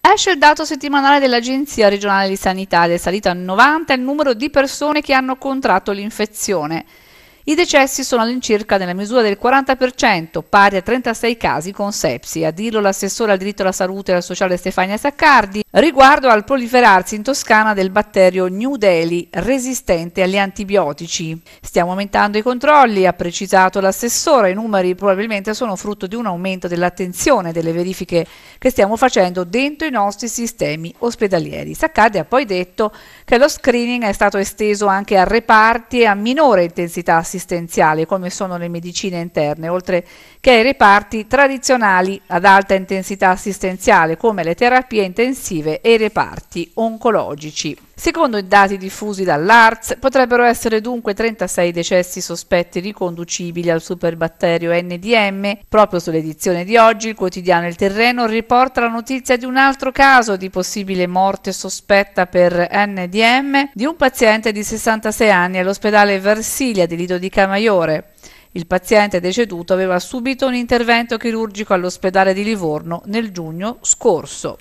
Esce il dato settimanale dell'Agenzia regionale di sanità ed è salito a 90 il numero di persone che hanno contratto l'infezione. I decessi sono all'incirca nella misura del 40%, pari a 36 casi con sepsi, a dirlo l'assessore al diritto alla salute e al sociale Stefania Saccardi, riguardo al proliferarsi in Toscana del batterio New Delhi resistente agli antibiotici. Stiamo aumentando i controlli, ha precisato l'assessore, i numeri probabilmente sono frutto di un aumento dell'attenzione delle verifiche che stiamo facendo dentro i nostri sistemi ospedalieri. Saccardi ha poi detto che lo screening è stato esteso anche a reparti a minore intensità assistenziale, come sono le medicine interne, oltre che ai reparti tradizionali ad alta intensità assistenziale, come le terapie intensive e i reparti oncologici. Secondo i dati diffusi dall'ARTS, potrebbero essere dunque 36 decessi sospetti riconducibili al superbatterio NDM. Proprio sull'edizione di oggi, il quotidiano Il Terreno riporta la notizia di un altro caso di possibile morte sospetta per NDM di un paziente di 66 anni all'ospedale Versilia di Lido di Camaiore. Il paziente deceduto aveva subito un intervento chirurgico all'ospedale di Livorno nel giugno scorso.